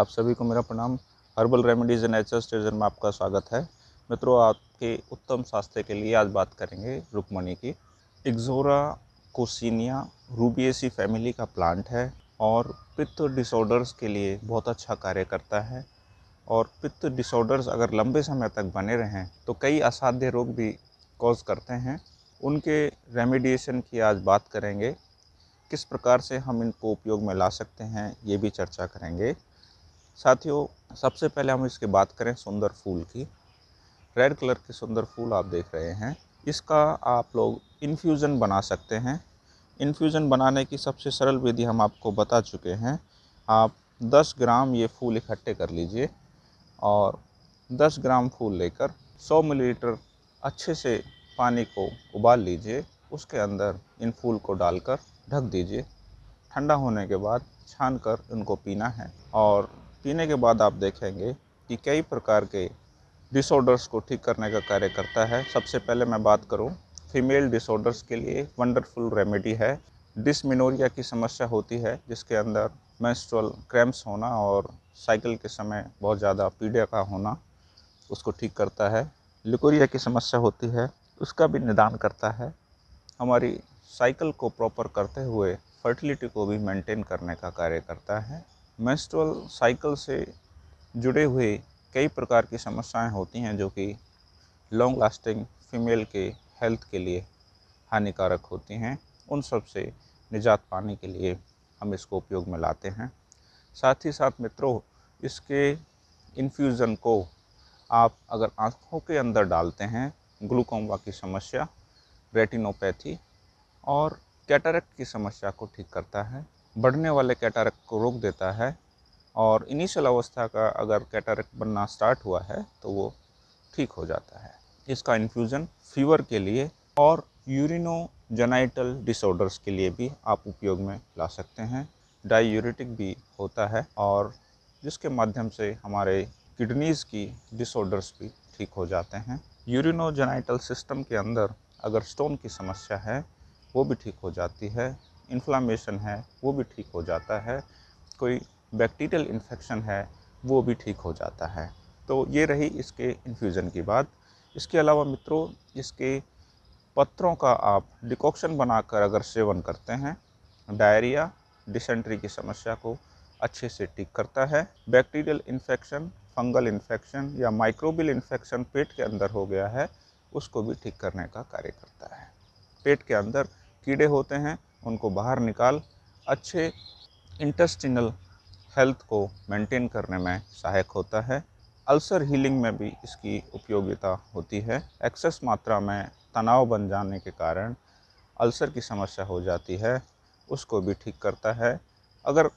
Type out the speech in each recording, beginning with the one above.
आप सभी को मेरा प्रणाम herbal remedies and nature station में आपका स्वागत है मित्रों आपके उत्तम स्वास्थ्य के लिए आज बात करेंगे रुकमणी की एक्जोरा कोसिनिया रूबीएसी फैमिली का प्लांट है और पित्त डिसऑर्डर्स के लिए बहुत अच्छा कार्य करता है और पित्त डिसऑर्डर्स अगर लंबे समय तक बने रहें तो कई असाध्य रोग भी कॉज करते हैं उनके रेमेडिएशन की आज बात करेंगे किस प्रकार से हम इनको उपयोग में ला सकते हैं ये भी चर्चा करेंगे साथियों सबसे पहले हम इसकी बात करें सुंदर फूल की रेड कलर के सुंदर फूल आप देख रहे हैं इसका आप लोग इन्फ्यूज़न बना सकते हैं इन्फ्यूज़न बनाने की सबसे सरल विधि हम आपको बता चुके हैं आप 10 ग्राम ये फूल इकट्ठे कर लीजिए और 10 ग्राम फूल लेकर 100 मिलीलीटर अच्छे से पानी को उबाल लीजिए उसके अंदर इन फूल को डालकर ढक दीजिए ठंडा होने के बाद छान कर पीना है और पीने के बाद आप देखेंगे कि कई प्रकार के डिसऑर्डर्स को ठीक करने का कार्य करता है सबसे पहले मैं बात करूं फीमेल डिसऑर्डर्स के लिए वंडरफुल रेमेडी है डिसमिनोरिया की समस्या होती है जिसके अंदर मेंस्ट्रुअल क्रैम्प्स होना और साइकिल के समय बहुत ज़्यादा पीडिया का होना उसको ठीक करता है लिकोरिया की समस्या होती है उसका भी निदान करता है हमारी साइकिल को प्रॉपर करते हुए फर्टिलिटी को भी मेंटेन करने का कार्य करता है मेस्ट्रल साइकिल से जुड़े हुए कई प्रकार की समस्याएं होती हैं जो कि लॉन्ग लास्टिंग फीमेल के हेल्थ के लिए हानिकारक होती हैं उन सब से निजात पाने के लिए हम इसको उपयोग में लाते हैं साथ ही साथ मित्रों इसके इन्फ्यूज़न को आप अगर आँखों के अंदर डालते हैं ग्लूकोमा की समस्या रेटिनोपैथी और कैटरक की समस्या को ठीक करता है बढ़ने वाले कैटारक को रोक देता है और इनिशियल अवस्था का अगर कैटारक बनना स्टार्ट हुआ है तो वो ठीक हो जाता है इसका इन्फ्यूज़न फीवर के लिए और यूरिनोजेनाइटल डिसऑर्डर्स के लिए भी आप उपयोग में ला सकते हैं डायूरेटिक भी होता है और जिसके माध्यम से हमारे किडनीज़ की डिसऑर्डर्स भी ठीक हो जाते हैं यूरिनोजेनाइटल सिस्टम के अंदर अगर स्टोन की समस्या है वो भी ठीक हो जाती है इन्फ्लामेशन है वो भी ठीक हो जाता है कोई बैक्टीरियल इन्फेक्शन है वो भी ठीक हो जाता है तो ये रही इसके इन्फ्यूज़न की बात इसके अलावा मित्रों इसके पत्रों का आप डिकॉक्शन बनाकर अगर सेवन करते हैं डायरिया डिसेंट्री की समस्या को अच्छे से ठीक करता है बैक्टीरियल इन्फेक्शन फंगल इन्फेक्शन या माइक्रोबियल इन्फेक्शन पेट के अंदर हो गया है उसको भी ठीक करने का कार्य करता है पेट के अंदर कीड़े होते हैं उनको बाहर निकाल अच्छे इंटेस्टिनल हेल्थ को मेंटेन करने में सहायक होता है अल्सर हीलिंग में भी इसकी उपयोगिता होती है एक्सेस मात्रा में तनाव बन जाने के कारण अल्सर की समस्या हो जाती है उसको भी ठीक करता है अगर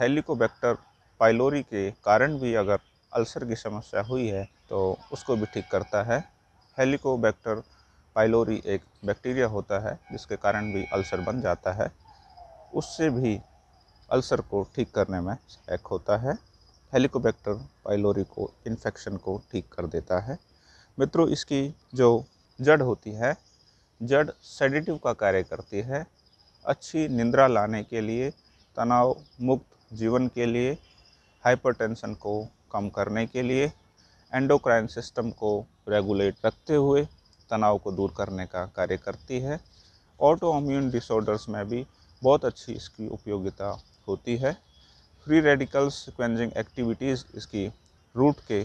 हेलिकोबैक्टर पाइलोरी के कारण भी अगर अल्सर की समस्या हुई है तो उसको भी ठीक करता है हेलिकोबैक्टर पाइलोरी एक बैक्टीरिया होता है जिसके कारण भी अल्सर बन जाता है उससे भी अल्सर को ठीक करने में सहायक होता है हेलिकोबैक्टर पाइलोरी को इन्फेक्शन को ठीक कर देता है मित्रों इसकी जो जड़ होती है जड़ सेडेटिव का कार्य करती है अच्छी निंद्रा लाने के लिए तनाव मुक्त जीवन के लिए हाइपरटेंशन को कम करने के लिए एंडोक्राइन सिस्टम को रेगुलेट रखते हुए तनाव को दूर करने का कार्य करती है ऑटो अम्यून डिसऑर्डर्स में भी बहुत अच्छी इसकी उपयोगिता होती है फ्री रेडिकल सिक्वेंजिंग एक्टिविटीज़ इसकी रूट के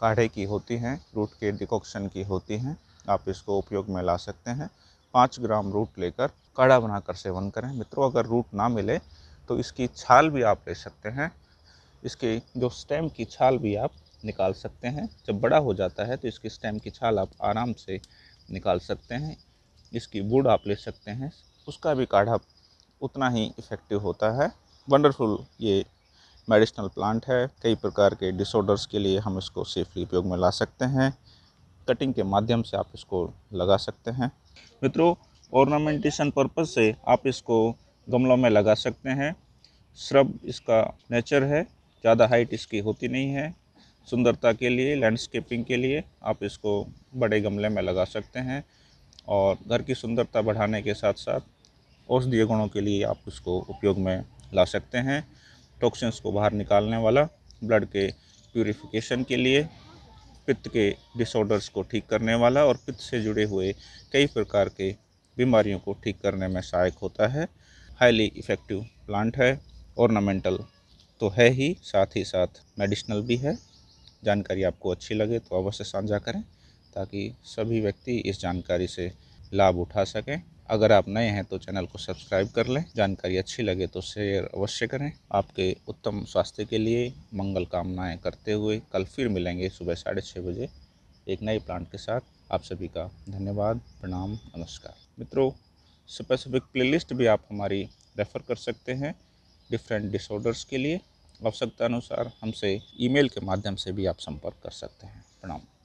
काढ़े की होती हैं रूट के डिकॉक्शन की होती हैं आप इसको उपयोग में ला सकते हैं पाँच ग्राम रूट लेकर काढ़ा बनाकर सेवन करें मित्रों अगर रूट ना मिले तो इसकी छाल भी आप ले सकते हैं इसके जो स्टेम की छाल भी आप निकाल सकते हैं जब बड़ा हो जाता है तो इसकी स्टेम की छाल आप आराम से निकाल सकते हैं इसकी वुड आप ले सकते हैं उसका भी काढ़ा उतना ही इफ़ेक्टिव होता है वंडरफुल ये मेडिसिनल प्लांट है कई प्रकार के डिसऑर्डर्स के लिए हम इसको सेफली उपयोग में ला सकते हैं कटिंग के माध्यम से आप इसको लगा सकते हैं मित्रों ऑर्नामेंटेशन पर्पज़ से आप इसको गमलों में लगा सकते हैं श्रब इसका नेचर है ज़्यादा हाइट इसकी होती नहीं है सुंदरता के लिए लैंडस्केपिंग के लिए आप इसको बड़े गमले में लगा सकते हैं और घर की सुंदरता बढ़ाने के साथ साथ औषधीय गुणों के लिए आप इसको उपयोग में ला सकते हैं टॉक्सिन्स को बाहर निकालने वाला ब्लड के प्यूरिफिकेशन के लिए पित्त के डिसऑर्डर्स को ठीक करने वाला और पित्त से जुड़े हुए कई प्रकार के बीमारियों को ठीक करने में सहायक होता है हाईली इफ़ेक्टिव प्लांट है ऑर्नामेंटल तो है ही साथ ही साथ मेडिसिनल भी है जानकारी आपको अच्छी लगे तो अवश्य साझा करें ताकि सभी व्यक्ति इस जानकारी से लाभ उठा सकें अगर आप नए हैं तो चैनल को सब्सक्राइब कर लें जानकारी अच्छी लगे तो शेयर अवश्य करें आपके उत्तम स्वास्थ्य के लिए मंगल कामनाएं करते हुए कल फिर मिलेंगे सुबह साढ़े छः बजे एक नए प्लांट के साथ आप सभी का धन्यवाद प्रणाम नमस्कार मित्रों स्पेसिफिक प्लेलिस्ट भी आप हमारी रेफ़र कर सकते हैं डिफरेंट डिसऑर्डर्स के लिए आवश्यकता अनुसार हमसे ईमेल के माध्यम से भी आप संपर्क कर सकते हैं प्रणाम